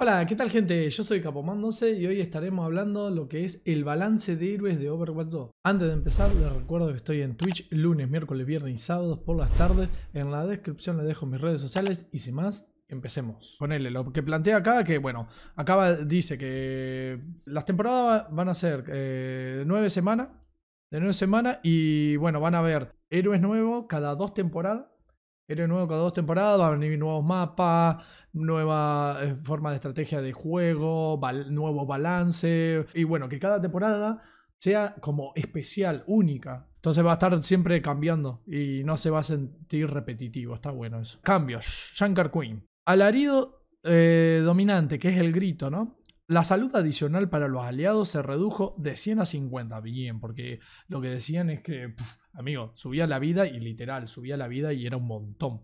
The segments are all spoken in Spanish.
Hola, ¿qué tal gente? Yo soy Capomándose y hoy estaremos hablando lo que es el balance de héroes de Overwatch 2. Antes de empezar, les recuerdo que estoy en Twitch lunes, miércoles, viernes y sábados por las tardes. En la descripción les dejo mis redes sociales y sin más, empecemos. Ponele, lo que plantea acá, que bueno, acaba dice que las temporadas van a ser eh, nueve semanas, de nueve semanas y bueno, van a haber héroes nuevos cada dos temporadas Eres nuevo cada dos temporadas, van a venir nuevos mapas, nueva eh, forma de estrategia de juego, nuevo balance. Y bueno, que cada temporada sea como especial, única. Entonces va a estar siempre cambiando y no se va a sentir repetitivo. Está bueno eso. Cambios. Shankar Queen. Alarido eh, dominante, que es el grito, ¿no? La salud adicional para los aliados se redujo de 100 a 50, bien, porque lo que decían es que, amigo, subía la vida y literal, subía la vida y era un montón.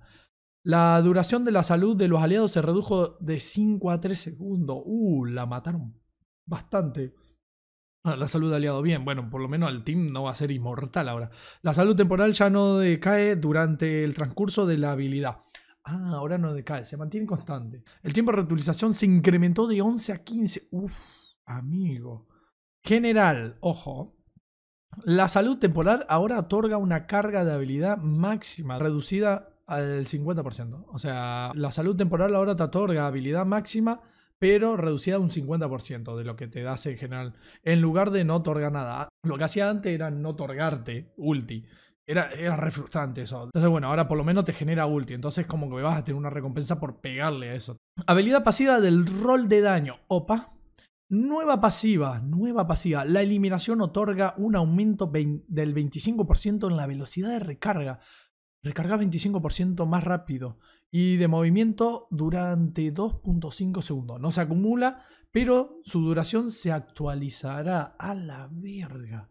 La duración de la salud de los aliados se redujo de 5 a 3 segundos. Uh, la mataron bastante. Ah, la salud de aliado, bien, bueno, por lo menos el team no va a ser inmortal ahora. La salud temporal ya no decae durante el transcurso de la habilidad. Ah, ahora no decae, se mantiene constante. El tiempo de reutilización se incrementó de 11 a 15. Uf, amigo. General, ojo. La salud temporal ahora otorga una carga de habilidad máxima reducida al 50%. O sea, la salud temporal ahora te otorga habilidad máxima pero reducida a un 50% de lo que te das en general, en lugar de no otorgar nada. Lo que hacía antes era no otorgarte ulti, era, era re frustrante eso. Entonces, bueno, ahora por lo menos te genera ulti. Entonces, como que vas a tener una recompensa por pegarle a eso. Habilidad pasiva del rol de daño. Opa. Nueva pasiva, nueva pasiva. La eliminación otorga un aumento del 25% en la velocidad de recarga. Recarga 25% más rápido y de movimiento durante 2.5 segundos. No se acumula, pero su duración se actualizará a la verga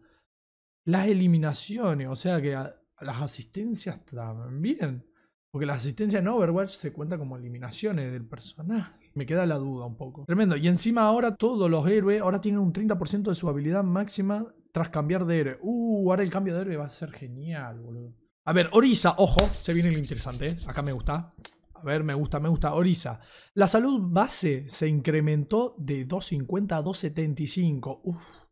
las eliminaciones, o sea que las asistencias también. Porque las asistencias en Overwatch se cuentan como eliminaciones del personaje. Me queda la duda un poco. Tremendo. Y encima ahora todos los héroes ahora tienen un 30% de su habilidad máxima tras cambiar de héroe. Uh, ahora el cambio de héroe va a ser genial, boludo. A ver, Orisa, ojo, se viene lo interesante. ¿eh? Acá me gusta. A ver, me gusta, me gusta. Orisa. La salud base se incrementó de 250 a 275. Uf.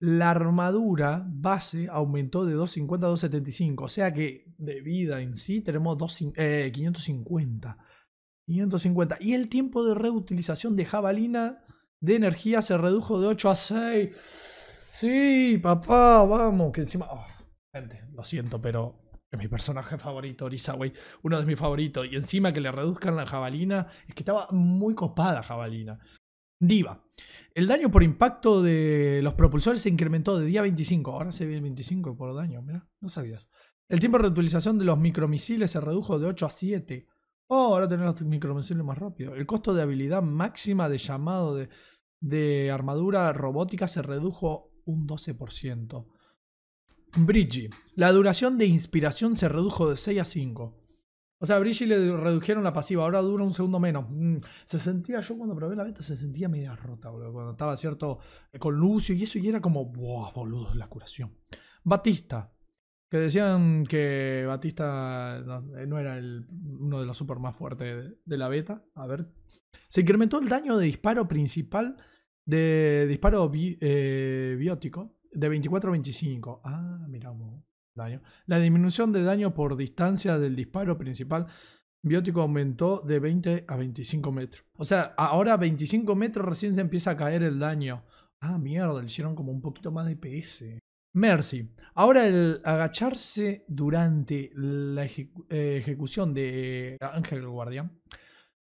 La armadura base aumentó de 250 a 275. O sea que de vida en sí tenemos 550. Eh, y el tiempo de reutilización de jabalina de energía se redujo de 8 a 6. Sí, papá, vamos. Que encima... Oh, gente, lo siento, pero es mi personaje favorito, güey. Uno de mis favoritos. Y encima que le reduzcan la jabalina. Es que estaba muy copada jabalina. Diva. El daño por impacto de los propulsores se incrementó de día 25. Ahora se ve el 25 por daño, mira, no sabías. El tiempo de reutilización de los micromisiles se redujo de 8 a 7. Oh, ahora tener los micromisiles más rápido. El costo de habilidad máxima de llamado de, de armadura robótica se redujo un 12%. Bridgie. La duración de inspiración se redujo de 6 a 5. O sea, a Brigitte le redujeron la pasiva, ahora dura un segundo menos. Mm, se sentía, yo cuando probé la beta, se sentía media rota, boludo. Cuando estaba cierto eh, con Lucio y eso, y era como, wow, boludo, la curación. Batista. Que decían que Batista no, eh, era uno de los super más fuertes de, la beta. A ver. Se incrementó el daño de disparo principal de disparo eh, biótico de 24 a 25. Ah, miramos. La disminución de daño por distancia del disparo principal biótico aumentó de 20 a 25 metros. O sea, ahora a 25 metros recién se empieza a caer el daño. Ah, mierda, le hicieron como un poquito más de PS. Mercy. Ahora el agacharse durante la eh, ejecución de Ángel Guardián.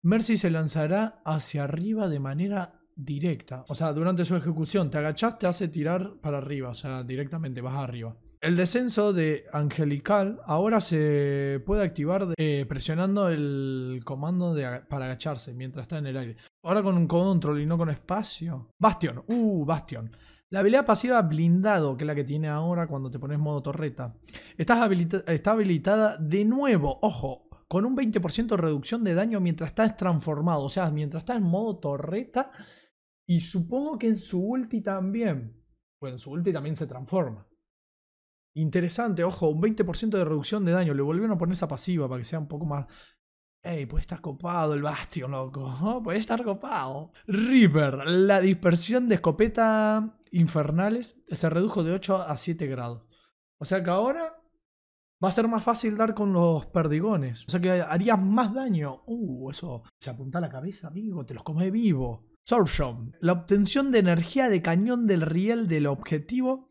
Mercy se lanzará hacia arriba de manera directa. O sea, durante su ejecución, te agachas te hace tirar para arriba. O sea, directamente vas arriba. El descenso de Angelical ahora se puede activar eh, presionando el comando para agacharse mientras está en el aire. Ahora con un control y no con espacio. Bastion, uh, Bastion. La habilidad pasiva blindado, que es la que tiene ahora cuando te pones modo torreta, está, habilitada de nuevo, ojo, con un 20% de reducción de daño mientras estás transformado. O sea, mientras estás en modo torreta. Y supongo que en su ulti también. Pues en su ulti también se transforma. Interesante, ojo, un 20% de reducción de daño. Le volvieron a poner esa pasiva para que sea un poco más. Ey, puede estar copado el bastión, loco. Puede estar copado. Reaper, la dispersión de escopeta infernales se redujo de 8 a 7 grados. O sea que ahora va a ser más fácil dar con los perdigones. O sea que harías más daño. Uh, eso. Se apunta a la cabeza, amigo. Te los come vivo. Sorshom. La obtención de energía de cañón del riel del objetivo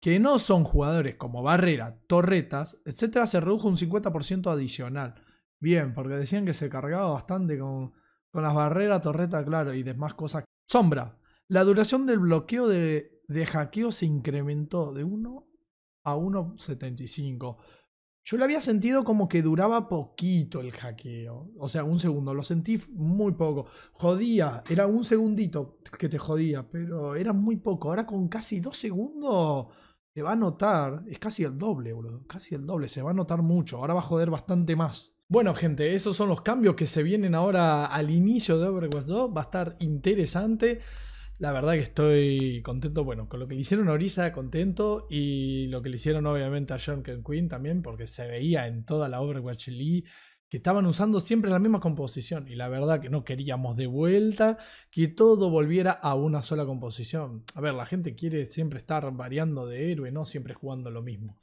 que no son jugadores como Barrera, Torretas, etcétera, se redujo un 50% adicional. Bien, porque decían que se cargaba bastante con, con las barreras, Torreta, claro, y demás cosas. Sombra. La duración del bloqueo de, de hackeo se incrementó de 1 a 1.75. Yo lo había sentido como que duraba poquito el hackeo. O sea, un segundo. Lo sentí muy poco. Jodía. Era un segundito que te jodía. Pero era muy poco. Ahora con casi dos segundos se va a notar, es casi el doble, boludo, casi el doble, se va a notar mucho, ahora va a joder bastante más. Bueno, gente, esos son los cambios que se vienen ahora al inicio de Overwatch 2, va a estar interesante. La verdad que estoy contento, bueno, con lo que le hicieron a Orisa, contento, y lo que le hicieron obviamente a Ken Quinn también, porque se veía en toda la Overwatch League que estaban usando siempre la misma composición y la verdad que no queríamos de vuelta que todo volviera a una sola composición. A ver, la gente quiere siempre estar variando de héroe, no siempre jugando lo mismo.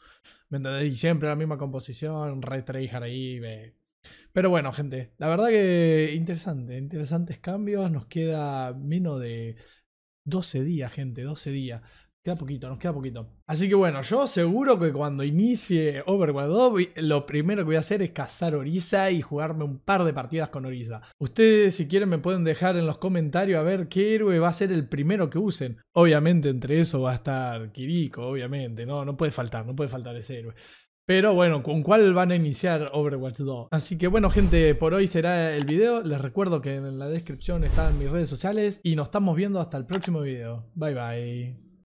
¿Me entendéis? Y siempre la misma composición, retrejar ahí. Pero bueno, gente, la verdad que interesante, interesantes cambios. Nos queda menos de 12 días, gente, 12 días. Queda poquito, nos queda poquito. Así que bueno, yo seguro que cuando inicie Overwatch 2, lo primero que voy a hacer es cazar Orisa y jugarme un par de partidas con Orisa. Ustedes, si quieren, me pueden dejar en los comentarios a ver qué héroe va a ser el primero que usen. Obviamente, entre eso va a estar Kiriko, obviamente. No, no puede faltar, no puede faltar ese héroe. Pero bueno, ¿con cuál van a iniciar Overwatch 2? Así que bueno gente, por hoy será el video. Les recuerdo que en la descripción están mis redes sociales y nos estamos viendo hasta el próximo video. Bye bye.